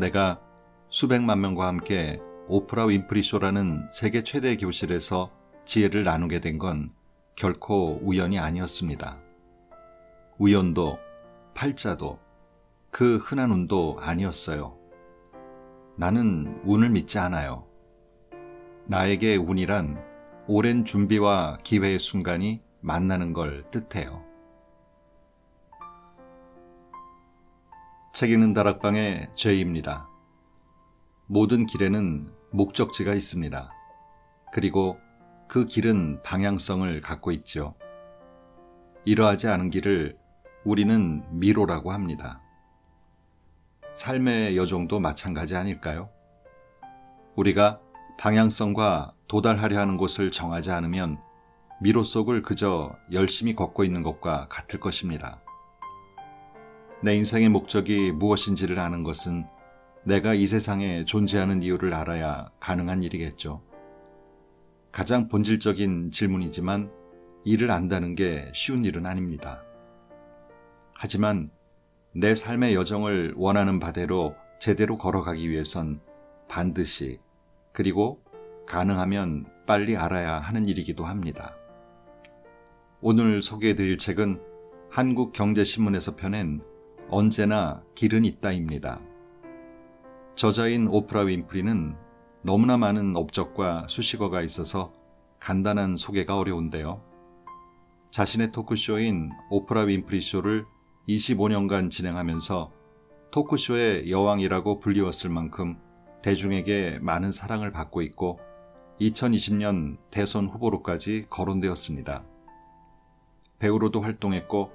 내가 수백만 명과 함께 오프라 윈프리쇼라는 세계 최대 교실에서 지혜를 나누게 된 건 결코 우연이 아니었습니다. 우연도 팔자도 그 흔한 운도 아니었어요. 나는 운을 믿지 않아요. 나에게 운이란 오랜 준비와 기회의 순간이 만나는 걸 뜻해요. 책 읽는 다락방의 죄입니다 모든 길에는 목적지가 있습니다. 그리고 그 길은 방향성을 갖고 있지요. 이러하지 않은 길을 우리는 미로라고 합니다. 삶의 여정도 마찬가지 아닐까요? 우리가 방향성과 도달하려 하는 곳을 정하지 않으면 미로 속을 그저 열심히 걷고 있는 것과 같을 것입니다. 내 인생의 목적이 무엇인지를 아는 것은 내가 이 세상에 존재하는 이유를 알아야 가능한 일이겠죠. 가장 본질적인 질문이지만 이를 안다는 게 쉬운 일은 아닙니다. 하지만 내 삶의 여정을 원하는 바대로 제대로 걸어가기 위해선 반드시 그리고 가능하면 빨리 알아야 하는 일이기도 합니다. 오늘 소개해 드릴 책은 한국경제신문에서 펴낸 언제나 길은 있다입니다. 저자인 오프라 윈프리는 너무나 많은 업적과 수식어가 있어서 간단한 소개가 어려운데요. 자신의 토크쇼인 오프라 윈프리 쇼를 25년간 진행하면서 토크쇼의 여왕이라고 불리웠을 만큼 대중에게 많은 사랑을 받고 있고 2020년 대선 후보로까지 거론되었습니다. 배우로도 활동했고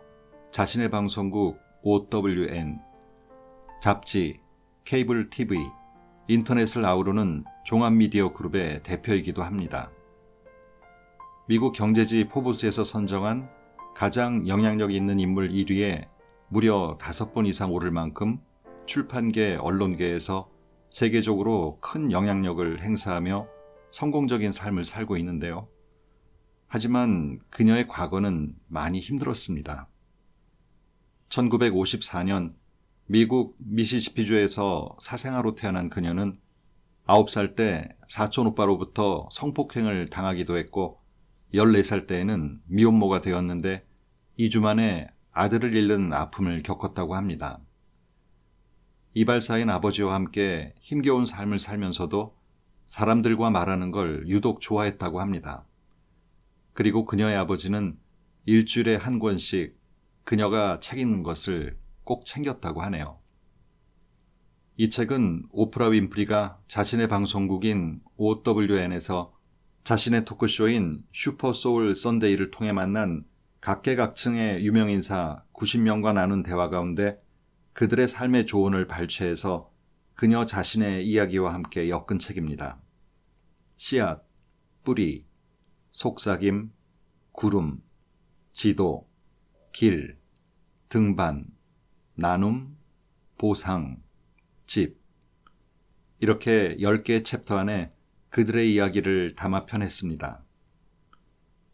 자신의 방송국 OWN, 잡지, 케이블 TV, 인터넷을 아우르는 종합미디어 그룹의 대표이기도 합니다. 미국 경제지 포브스에서 선정한 가장 영향력 있는 인물 1위에 무려 5번 이상 오를 만큼 출판계, 언론계에서 세계적으로 큰 영향력을 행사하며 성공적인 삶을 살고 있는데요. 하지만 그녀의 과거는 많이 힘들었습니다. 1954년 미국 미시시피주에서 사생아로 태어난 그녀는 9살 때 사촌 오빠로부터 성폭행을 당하기도 했고 14살 때에는 미혼모가 되었는데 2주 만에 아들을 잃는 아픔을 겪었다고 합니다. 이발사인 아버지와 함께 힘겨운 삶을 살면서도 사람들과 말하는 걸 유독 좋아했다고 합니다. 그리고 그녀의 아버지는 일주일에 한 권씩 그녀가 책 읽는 것을 꼭 챙겼다고 하네요. 이 책은 오프라 윈프리가 자신의 방송국인 OWN에서 자신의 토크쇼인 슈퍼소울 썬데이를 통해 만난 각계각층의 유명인사 90명과 나눈 대화 가운데 그들의 삶의 조언을 발췌해서 그녀 자신의 이야기와 함께 엮은 책입니다. 씨앗, 뿌리, 속삭임, 구름, 지도, 길, 등반, 나눔, 보상, 집. 이렇게 10개의 챕터 안에 그들의 이야기를 담아 편했습니다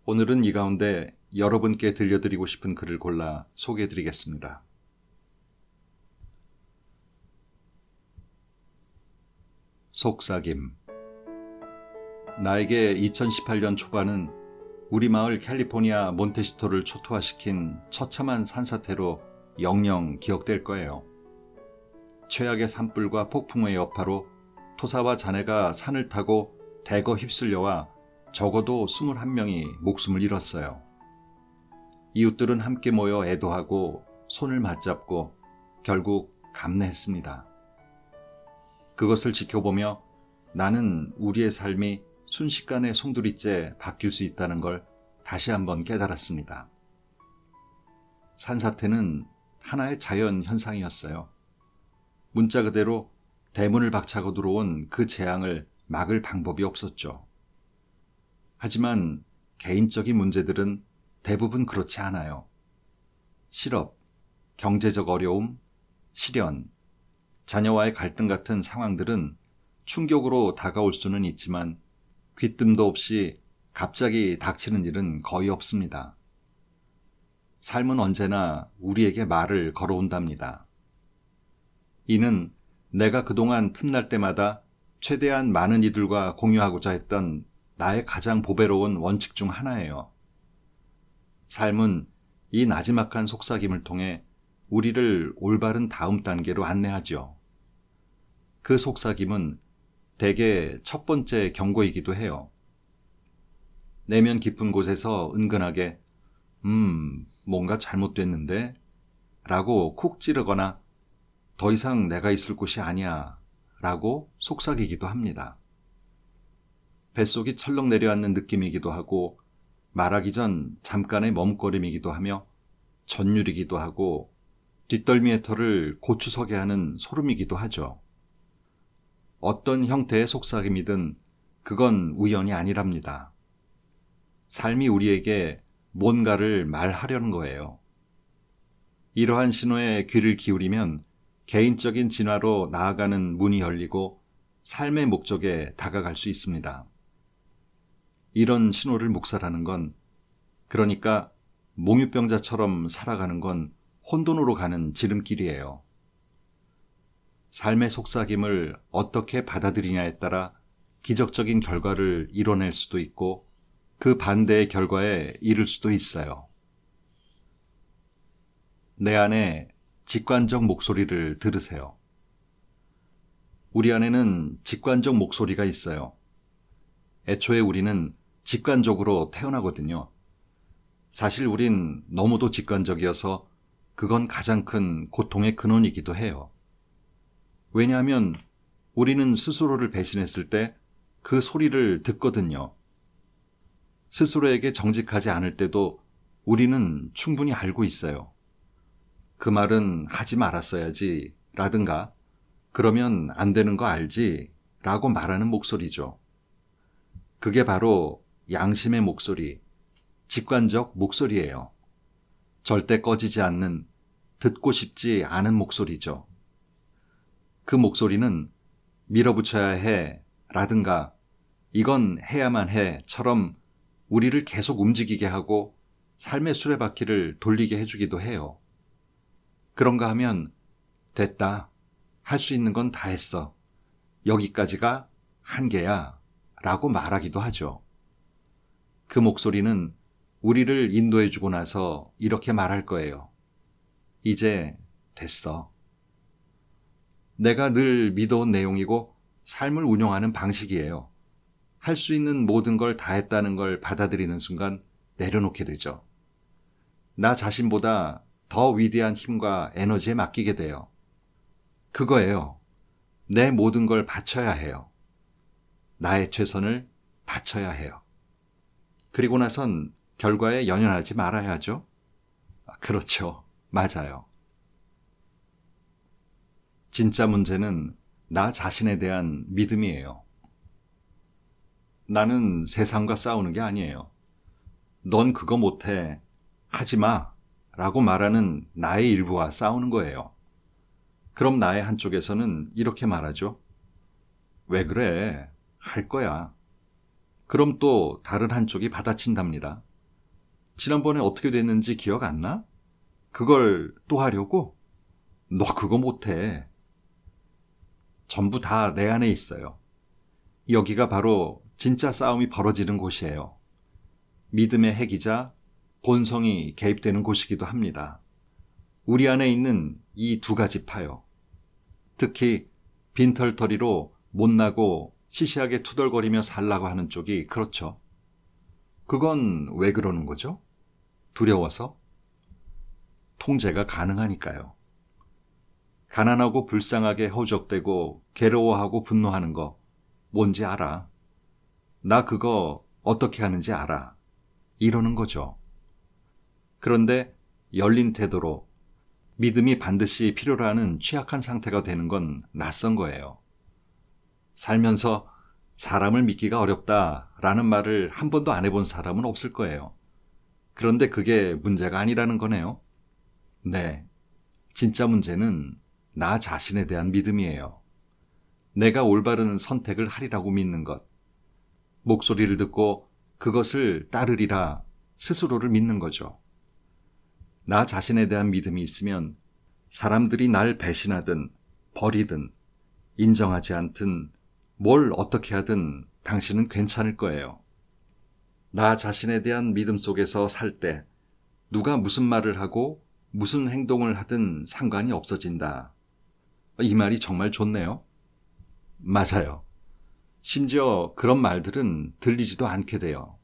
오늘은 이 가운데 여러분께 들려드리고 싶은 글을 골라 소개해드리겠습니다. 속삭임 나에게 2018년 초반은 우리 마을 캘리포니아 몬테시토를 초토화시킨 처참한 산사태로 영영 기억될 거예요. 최악의 산불과 폭풍의 여파로 토사와 자네가 산을 타고 대거 휩쓸려와 적어도 21명이 목숨을 잃었어요. 이웃들은 함께 모여 애도하고 손을 맞잡고 결국 감내했습니다. 그것을 지켜보며 나는 우리의 삶이 순식간에 송두리째 바뀔 수 있다는 걸 다시 한번 깨달았습니다. 산사태는 하나의 자연 현상이었어요. 문자 그대로 대문을 박차고 들어온 그 재앙을 막을 방법이 없었죠. 하지만 개인적인 문제들은 대부분 그렇지 않아요. 실업, 경제적 어려움, 실현, 자녀와의 갈등 같은 상황들은 충격으로 다가올 수는 있지만 귀뜸도 없이 갑자기 닥치는 일은 거의 없습니다. 삶은 언제나 우리에게 말을 걸어온답니다. 이는 내가 그동안 틈날 때마다 최대한 많은 이들과 공유하고자 했던 나의 가장 보배로운 원칙 중 하나예요. 삶은 이 나지막한 속삭임을 통해 우리를 올바른 다음 단계로 안내하죠. 그 속삭임은 대개 첫 번째 경고이기도 해요. 내면 깊은 곳에서 은근하게 음, 뭔가 잘못됐는데 라고 콕 찌르거나 더 이상 내가 있을 곳이 아니야 라고 속삭이기도 합니다. 뱃속이 철렁 내려앉는 느낌이기도 하고 말하기 전 잠깐의 머거림이기도 하며 전율이기도 하고 뒷덜미의 털을 고추 석에 하는 소름이기도 하죠. 어떤 형태의 속삭임이든 그건 우연이 아니랍니다. 삶이 우리에게 뭔가를 말하려는 거예요. 이러한 신호에 귀를 기울이면 개인적인 진화로 나아가는 문이 열리고 삶의 목적에 다가갈 수 있습니다. 이런 신호를 묵살하는 건 그러니까 몽유병자처럼 살아가는 건 혼돈으로 가는 지름길이에요. 삶의 속삭임을 어떻게 받아들이냐에 따라 기적적인 결과를 이뤄낼 수도 있고 그 반대의 결과에 이를 수도 있어요. 내 안에 직관적 목소리를 들으세요. 우리 안에는 직관적 목소리가 있어요. 애초에 우리는 직관적으로 태어나거든요. 사실 우린 너무도 직관적이어서 그건 가장 큰 고통의 근원이기도 해요. 왜냐하면 우리는 스스로를 배신했을 때 그 소리를 듣거든요. 스스로에게 정직하지 않을 때도 우리는 충분히 알고 있어요. 그 말은 하지 말았어야지 라든가 그러면 안 되는 거 알지 라고 말하는 목소리죠. 그게 바로 양심의 목소리, 직관적 목소리예요. 절대 꺼지지 않는 듣고 싶지 않은 목소리죠. 그 목소리는 밀어붙여야 해 라든가 이건 해야만 해처럼 우리를 계속 움직이게 하고 삶의 수레바퀴를 돌리게 해주기도 해요. 그런가 하면 됐다. 할 수 있는 건 다 했어. 여기까지가 한계야. 라고 말하기도 하죠. 그 목소리는 우리를 인도해주고 나서 이렇게 말할 거예요. 이제 됐어. 내가 늘 믿어온 내용이고 삶을 운영하는 방식이에요. 할 수 있는 모든 걸 다 했다는 걸 받아들이는 순간 내려놓게 되죠. 나 자신보다 더 위대한 힘과 에너지에 맡기게 돼요. 그거예요. 내 모든 걸 바쳐야 해요. 나의 최선을 바쳐야 해요. 그리고 나선 결과에 연연하지 말아야죠. 아, 그렇죠. 맞아요. 진짜 문제는 나 자신에 대한 믿음이에요. 나는 세상과 싸우는 게 아니에요. 넌 그거 못해. 하지 마. 라고 말하는 나의 일부와 싸우는 거예요. 그럼 나의 한쪽에서는 이렇게 말하죠. 왜 그래? 할 거야. 그럼 또 다른 한쪽이 받아친답니다. 지난번에 어떻게 됐는지 기억 안 나? 그걸 또 하려고? 너 그거 못해. 전부 다 내 안에 있어요. 여기가 바로 진짜 싸움이 벌어지는 곳이에요. 믿음의 핵이자 본성이 개입되는 곳이기도 합니다. 우리 안에 있는 이 두 가지 파요. 특히 빈털터리로 못나고 시시하게 투덜거리며 살라고 하는 쪽이 그렇죠. 그건 왜 그러는 거죠? 두려워서? 통제가 가능하니까요. 가난하고 불쌍하게 허적대고 괴로워하고 분노하는 거 뭔지 알아. 나 그거 어떻게 하는지 알아. 이러는 거죠. 그런데 열린 태도로 믿음이 반드시 필요로 하는 취약한 상태가 되는 건 낯선 거예요. 살면서 사람을 믿기가 어렵다라는 말을 한 번도 안 해본 사람은 없을 거예요. 그런데 그게 문제가 아니라는 거네요. 네. 진짜 문제는 나 자신에 대한 믿음이에요. 내가 올바른 선택을 하리라고 믿는 것. 목소리를 듣고 그것을 따르리라 스스로를 믿는 거죠. 나 자신에 대한 믿음이 있으면 사람들이 날 배신하든 버리든 인정하지 않든 뭘 어떻게 하든 당신은 괜찮을 거예요. 나 자신에 대한 믿음 속에서 살 때 누가 무슨 말을 하고 무슨 행동을 하든 상관이 없어진다. 이 말이 정말 좋네요. 맞아요. 심지어 그런 말들은 들리지도 않게 돼요.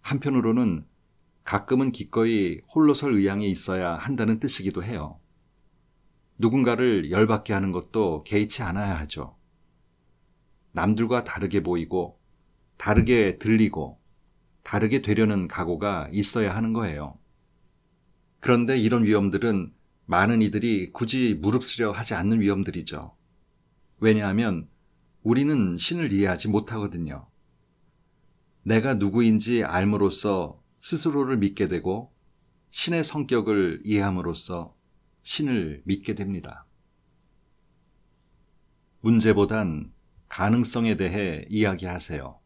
한편으로는 가끔은 기꺼이 홀로설 의향이 있어야 한다는 뜻이기도 해요. 누군가를 열받게 하는 것도 개의치 않아야 하죠. 남들과 다르게 보이고, 다르게 들리고, 다르게 되려는 각오가 있어야 하는 거예요. 그런데 이런 위험들은 많은 이들이 굳이 무릅쓰려 하지 않는 위험들이죠. 왜냐하면 우리는 신을 이해하지 못하거든요. 내가 누구인지 알므로써 스스로를 믿게 되고 신의 성격을 이해함으로써 신을 믿게 됩니다. 문제보단 가능성에 대해 이야기하세요.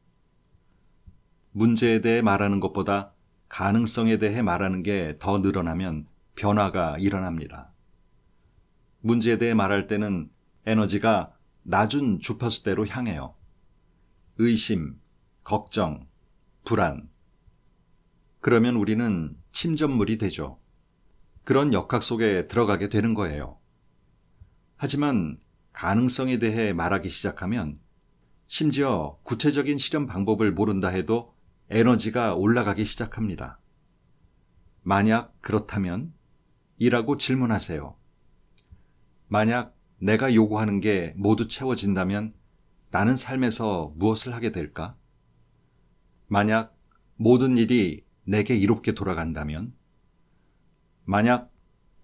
문제에 대해 말하는 것보다 가능성에 대해 말하는 게 더 늘어나면 변화가 일어납니다. 문제에 대해 말할 때는 에너지가 낮은 주파수대로 향해요. 의심, 걱정, 불안. 그러면 우리는 침전물이 되죠. 그런 역학 속에 들어가게 되는 거예요. 하지만 가능성에 대해 말하기 시작하면 심지어 구체적인 실험 방법을 모른다 해도 에너지가 올라가기 시작합니다. 만약 그렇다면 이라고 질문하세요. 만약 내가 요구하는 게 모두 채워진다면 나는 삶에서 무엇을 하게 될까? 만약 모든 일이 내게 이롭게 돌아간다면? 만약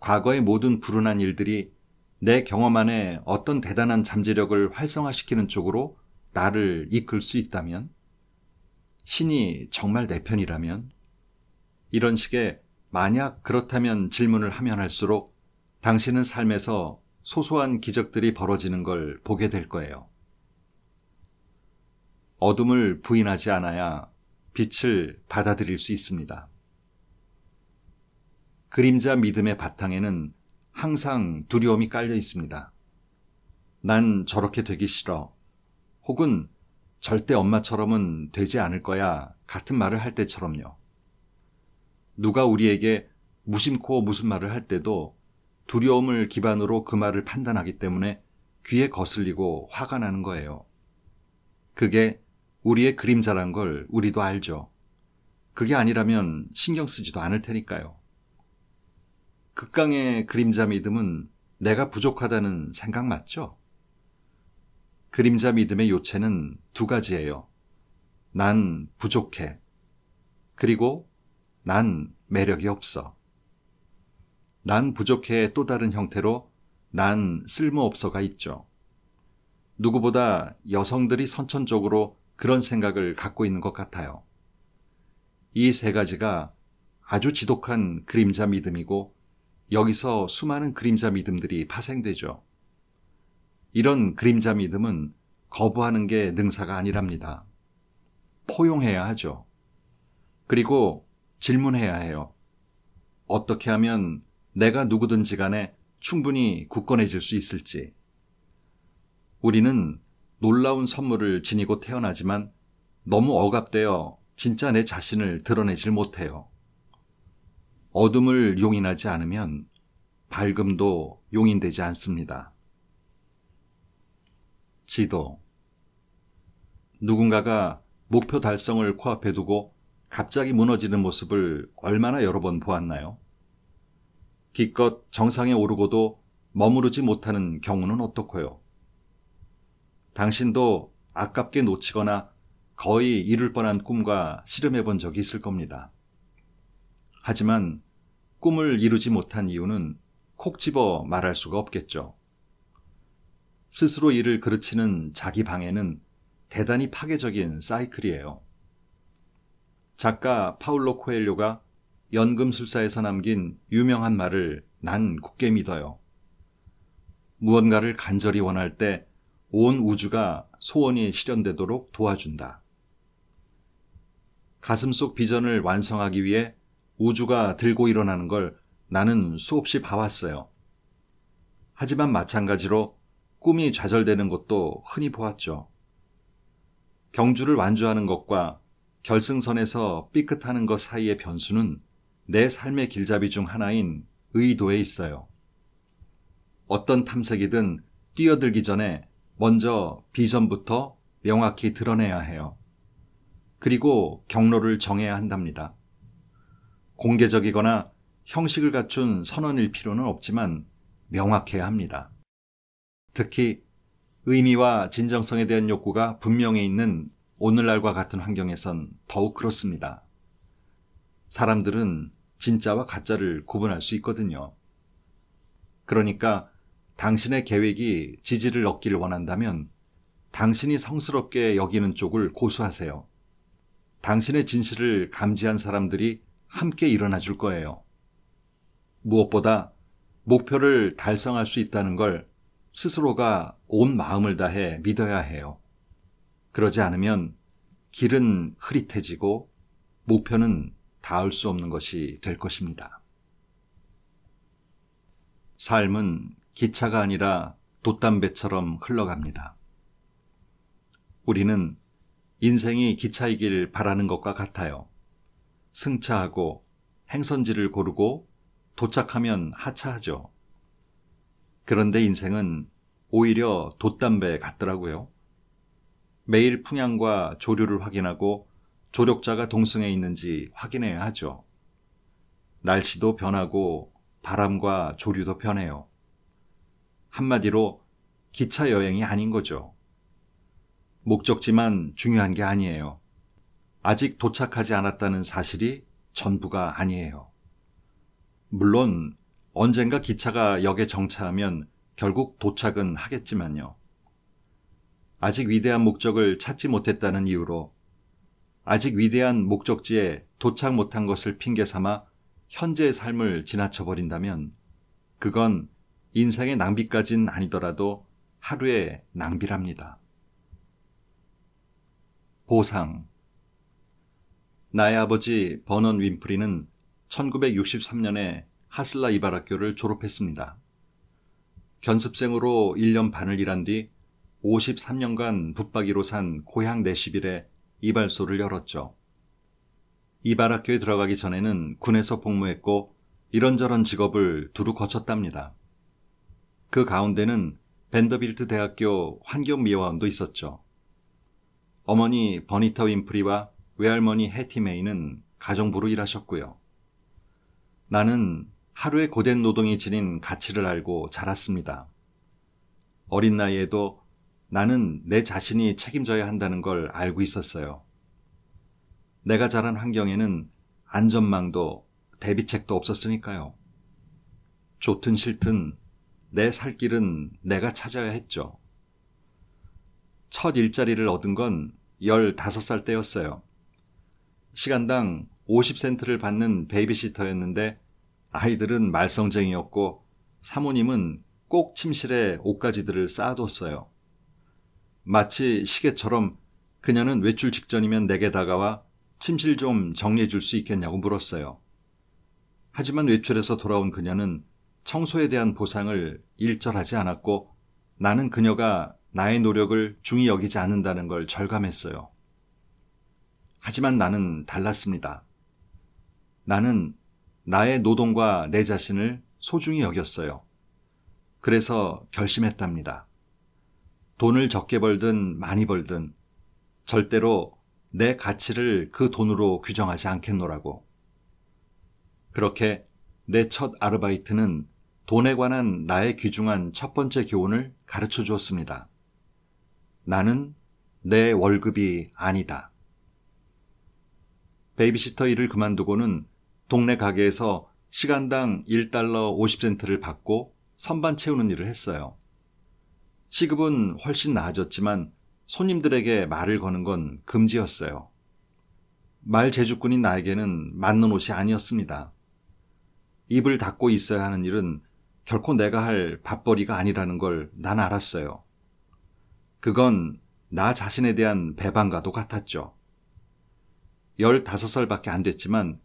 과거의 모든 불운한 일들이 내 경험 안에 어떤 대단한 잠재력을 활성화시키는 쪽으로 나를 이끌 수 있다면? 신이 정말 내 편이라면? 이런 식의 만약 그렇다면 질문을 하면 할수록 당신은 삶에서 소소한 기적들이 벌어지는 걸 보게 될 거예요. 어둠을 부인하지 않아야 빛을 받아들일 수 있습니다. 그림자 믿음의 바탕에는 항상 두려움이 깔려 있습니다. 난 저렇게 되기 싫어. 혹은 절대 엄마처럼은 되지 않을 거야. 같은 말을 할 때처럼요. 누가 우리에게 무심코 무슨 말을 할 때도 두려움을 기반으로 그 말을 판단하기 때문에 귀에 거슬리고 화가 나는 거예요. 그게 우리의 그림자란 걸 우리도 알죠. 그게 아니라면 신경 쓰지도 않을 테니까요. 극강의 그림자 믿음은 내가 부족하다는 생각 맞죠? 그림자 믿음의 요체는 두 가지예요. 난 부족해. 그리고 난 매력이 없어. 난 부족해 또 다른 형태로 난 쓸모없어가 있죠. 누구보다 여성들이 선천적으로 그런 생각을 갖고 있는 것 같아요. 이 세 가지가 아주 지독한 그림자 믿음이고 여기서 수많은 그림자 믿음들이 파생되죠. 이런 그림자 믿음은 거부하는 게 능사가 아니랍니다. 포용해야 하죠. 그리고 질문해야 해요. 어떻게 하면 내가 누구든지 간에 충분히 굳건해질 수 있을지. 우리는 놀라운 선물을 지니고 태어나지만 너무 억압되어 진짜 내 자신을 드러내질 못해요. 어둠을 용인하지 않으면 밝음도 용인되지 않습니다. 지도 누군가가 목표 달성을 코앞에 두고 갑자기 무너지는 모습을 얼마나 여러 번 보았나요? 기껏 정상에 오르고도 머무르지 못하는 경우는 어떻고요? 당신도 아깝게 놓치거나 거의 이룰 뻔한 꿈과 씨름해 본 적이 있을 겁니다. 하지만 꿈을 이루지 못한 이유는 콕 집어 말할 수가 없겠죠. 스스로 일을 그르치는 자기 방에는 대단히 파괴적인 사이클이에요. 작가 파울로 코엘료가 연금술사에서 남긴 유명한 말을 난 굳게 믿어요. 무언가를 간절히 원할 때 온 우주가 소원이 실현되도록 도와준다. 가슴속 비전을 완성하기 위해 우주가 들고 일어나는 걸 나는 수없이 봐왔어요. 하지만 마찬가지로 꿈이 좌절되는 것도 흔히 보았죠. 경주를 완주하는 것과 결승선에서 삐끗하는 것 사이의 변수는 내 삶의 길잡이 중 하나인 의도에 있어요. 어떤 탐색이든 뛰어들기 전에 먼저 비전부터 명확히 드러내야 해요. 그리고 경로를 정해야 한답니다. 공개적이거나 형식을 갖춘 선언일 필요는 없지만 명확해야 합니다. 특히 의미와 진정성에 대한 욕구가 분명히 있는 오늘날과 같은 환경에선 더욱 그렇습니다. 사람들은 진짜와 가짜를 구분할 수 있거든요. 그러니까 당신의 계획이 지지를 얻기를 원한다면 당신이 성스럽게 여기는 쪽을 고수하세요. 당신의 진실을 감지한 사람들이 함께 일어나 줄 거예요. 무엇보다 목표를 달성할 수 있다는 걸 스스로가 온 마음을 다해 믿어야 해요. 그러지 않으면 길은 흐릿해지고 목표는 닿을 수 없는 것이 될 것입니다. 삶은 기차가 아니라 돛담배처럼 흘러갑니다. 우리는 인생이 기차이길 바라는 것과 같아요. 승차하고 행선지를 고르고 도착하면 하차하죠. 그런데 인생은 오히려 돛담배 같더라고요. 매일 풍향과 조류를 확인하고 조력자가 동승해 있는지 확인해야 하죠. 날씨도 변하고 바람과 조류도 변해요. 한마디로 기차 여행이 아닌 거죠. 목적지만 중요한 게 아니에요. 아직 도착하지 않았다는 사실이 전부가 아니에요. 물론 언젠가 기차가 역에 정차하면 결국 도착은 하겠지만요. 아직 위대한 목적을 찾지 못했다는 이유로 아직 위대한 목적지에 도착 못한 것을 핑계 삼아 현재의 삶을 지나쳐 버린다면 그건 인생의 낭비까진 아니더라도 하루의 낭비랍니다. 보상 나의 아버지 버넌 윈프리는 1963년에 하슬라 이바학교를 졸업했습니다. 견습생으로 1년 반을 일한 뒤 53년간 붙박이로 산 고향 내시빌에 이발소를 열었죠. 이발학교에 들어가기 전에는 군에서 복무했고 이런저런 직업을 두루 거쳤답니다. 그 가운데는 벤더빌트 대학교 환경미화원도 있었죠. 어머니 버니터 윈프리와 외할머니 해티 메이는 가정부로 일하셨고요. 나는 하루의 고된 노동이 지닌 가치를 알고 자랐습니다. 어린 나이에도 나는 내 자신이 책임져야 한다는 걸 알고 있었어요. 내가 자란 환경에는 안전망도 대비책도 없었으니까요. 좋든 싫든 내 살 길은 내가 찾아야 했죠. 첫 일자리를 얻은 건 15살 때였어요. 시간당 50센트를 받는 베이비시터였는데 아이들은 말썽쟁이였고 사모님은 꼭 침실에 옷가지들을 쌓아뒀어요. 마치 시계처럼 그녀는 외출 직전이면 내게 다가와 침실 좀 정리해 줄 수 있겠냐고 물었어요. 하지만 외출에서 돌아온 그녀는 청소에 대한 보상을 일절하지 않았고 나는 그녀가 나의 노력을 중히 여기지 않는다는 걸 절감했어요. 하지만 나는 달랐습니다. 나는 나의 노동과 내 자신을 소중히 여겼어요. 그래서 결심했답니다. 돈을 적게 벌든 많이 벌든 절대로 내 가치를 그 돈으로 규정하지 않겠노라고. 그렇게 내 첫 아르바이트는 돈에 관한 나의 귀중한 첫 번째 교훈을 가르쳐 주었습니다. 나는 내 월급이 아니다. 베이비시터 일을 그만두고는 동네 가게에서 시간당 1달러 50센트를 받고 선반 채우는 일을 했어요. 시급은 훨씬 나아졌지만 손님들에게 말을 거는 건 금지였어요. 말 제주꾼인 나에게는 맞는 옷이 아니었습니다. 입을 닫고 있어야 하는 일은 결코 내가 할 밥벌이가 아니라는 걸 난 알았어요. 그건 나 자신에 대한 배반과도 같았죠. 15살밖에 안 됐지만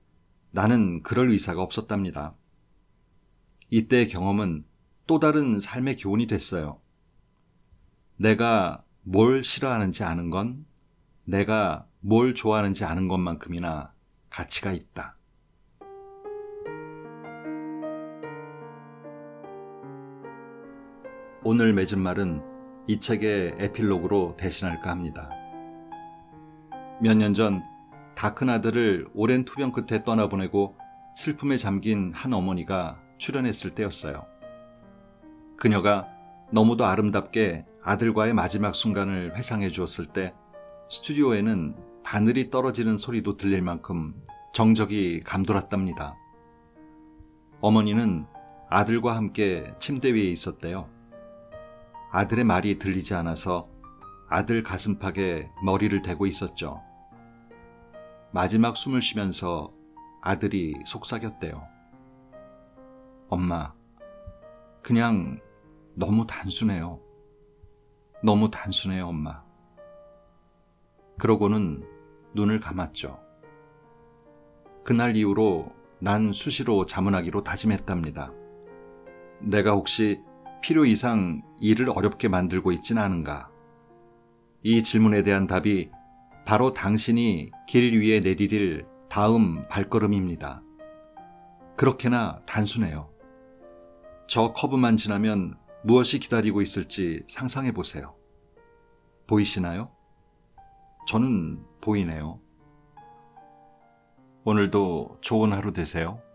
나는 그럴 의사가 없었답니다. 이때의 경험은 또 다른 삶의 교훈이 됐어요. 내가 뭘 싫어하는지 아는 건 내가 뭘 좋아하는지 아는 것만큼이나 가치가 있다. 오늘 맺은 말은 이 책의 에필로그로 대신할까 합니다. 몇 년 전 다 큰 아들을 오랜 투병 끝에 떠나보내고 슬픔에 잠긴 한 어머니가 출연했을 때였어요. 그녀가 너무도 아름답게 아들과의 마지막 순간을 회상해 주었을 때 스튜디오에는 바늘이 떨어지는 소리도 들릴 만큼 정적이 감돌았답니다. 어머니는 아들과 함께 침대 위에 있었대요. 아들의 말이 들리지 않아서 아들 가슴팍에 머리를 대고 있었죠. 마지막 숨을 쉬면서 아들이 속삭였대요. 엄마, 그냥 너무 단순해요. 너무 단순해요, 엄마. 그러고는 눈을 감았죠. 그날 이후로 난 수시로 자문하기로 다짐했답니다. 내가 혹시 필요 이상 일을 어렵게 만들고 있진 않은가? 이 질문에 대한 답이 바로 당신이 길 위에 내디딜 다음 발걸음입니다. 그렇게나 단순해요. 저 커브만 지나면 무엇이 기다리고 있을지 상상해 보세요. 보이시나요? 저는 보이네요. 오늘도 좋은 하루 되세요.